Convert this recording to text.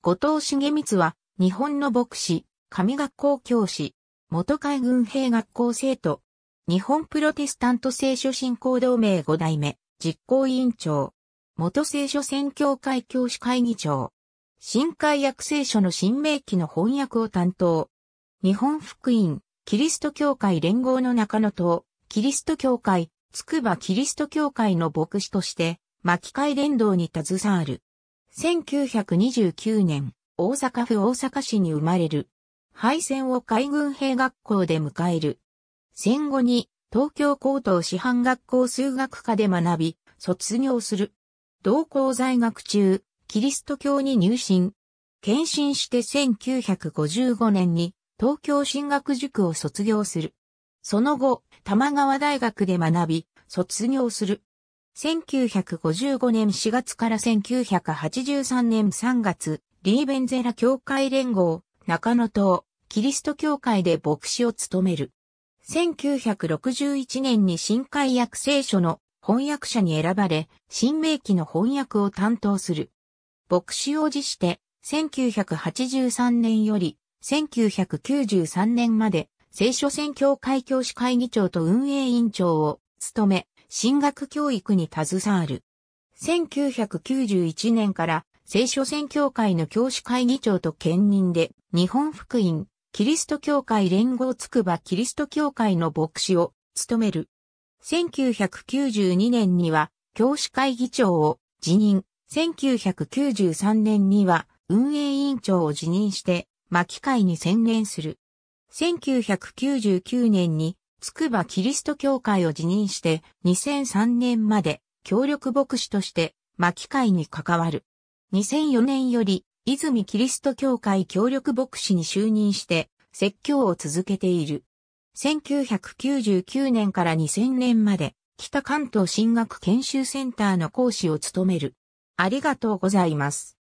後藤重光は、日本の牧師、神学校教師、元海軍兵学校生徒、日本プロテスタント聖書信仰同盟5代目、実行委員長、元聖書宣教会教師会議長、新海約聖書の新明記の翻訳を担当、日本福音、キリスト教会連合の中野党、キリスト教会、つくばキリスト教会の牧師として、巻き会連動に携わる。1929年、大阪府大阪市に生まれる。敗戦を海軍兵学校で迎える。戦後に東京高等師範学校数学科で学び、卒業する。同校在学中、キリスト教に入信。献身して1955年に東京進学塾を卒業する。その後、玉川大学で学び、卒業する。1955年4月から1983年3月、リーベンゼラ教会連合、中野党、キリスト教会で牧師を務める。1961年に新海約聖書の翻訳者に選ばれ、新明記の翻訳を担当する。牧師を辞して、1983年より1993年まで、聖書宣教会教師会議長と運営委員長を務め、進学教育に携わる。1991年から聖書宣教会の教師会議長と兼任で、日本福音、キリスト教会連合つくばキリスト教会の牧師を務める。1992年には教師会議長を辞任、1993年には運営委員長を辞任して、牧会に専念する。1999年につくばキリスト教会を辞任して2003年まで協力牧師として牧会に関わる。2004年より泉キリスト教会協力牧師に就任して説教を続けている。1999年から2000年まで北関東進学研修センターの講師を務める。ありがとうございます。